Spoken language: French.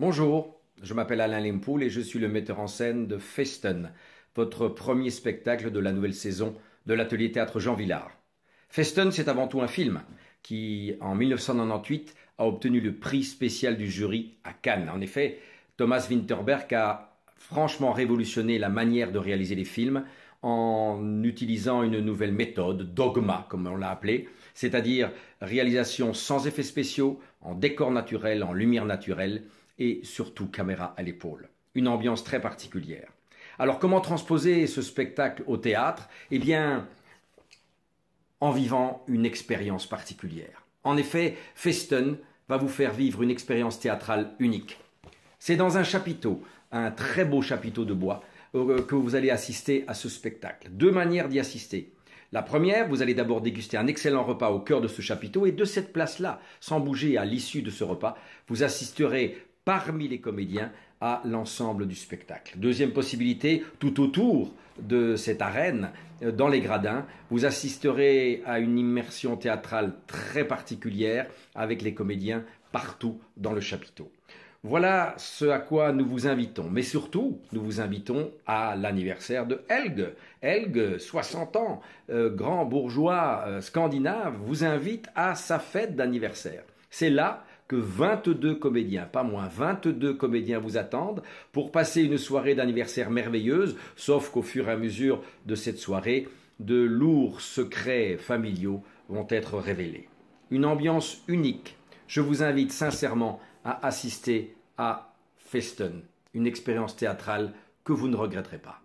Bonjour, je m'appelle Alain Lempoul et je suis le metteur en scène de Festen, votre premier spectacle de la nouvelle saison de l'atelier théâtre Jean Villard. Festen, c'est avant tout un film qui, en 1998, a obtenu le prix spécial du jury à Cannes. En effet, Thomas Winterberg a franchement révolutionné la manière de réaliser les films en utilisant une nouvelle méthode, dogma comme on l'a appelé, c'est-à-dire réalisation sans effets spéciaux, en décor naturel, en lumière naturelle, et surtout caméra à l'épaule. Une ambiance très particulière. Alors comment transposer ce spectacle au théâtre Eh bien, en vivant une expérience particulière. En effet, Festen va vous faire vivre une expérience théâtrale unique. C'est dans un chapiteau, un très beau chapiteau de bois, euh, que vous allez assister à ce spectacle. Deux manières d'y assister. La première, vous allez d'abord déguster un excellent repas au cœur de ce chapiteau et de cette place-là, sans bouger à l'issue de ce repas, vous assisterez parmi les comédiens à l'ensemble du spectacle. Deuxième possibilité, tout autour de cette arène, euh, dans les gradins, vous assisterez à une immersion théâtrale très particulière avec les comédiens partout dans le chapiteau. Voilà ce à quoi nous vous invitons. Mais surtout, nous vous invitons à l'anniversaire de Helge. Helge, 60 ans, euh, grand bourgeois euh, scandinave, vous invite à sa fête d'anniversaire. C'est là que 22 comédiens, pas moins, 22 comédiens vous attendent pour passer une soirée d'anniversaire merveilleuse, sauf qu'au fur et à mesure de cette soirée, de lourds secrets familiaux vont être révélés. Une ambiance unique. Je vous invite sincèrement à assister à Festen, une expérience théâtrale que vous ne regretterez pas.